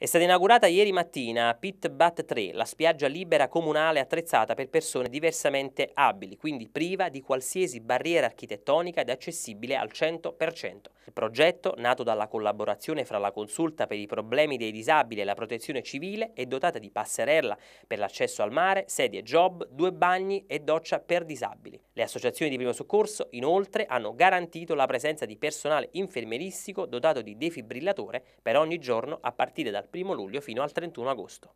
È stata inaugurata ieri mattina a Pit Bat 3, la spiaggia libera comunale attrezzata per persone diversamente abili, quindi priva di qualsiasi barriera architettonica ed accessibile al 100%. Il progetto, nato dalla collaborazione fra la Consulta per i problemi dei disabili e la Protezione Civile, è dotata di passerella per l'accesso al mare, sedie job, due bagni e doccia per disabili. Le associazioni di primo soccorso, inoltre, hanno garantito la presenza di personale infermieristico dotato di defibrillatore per ogni giorno a partire dal 1 luglio fino al 31 agosto.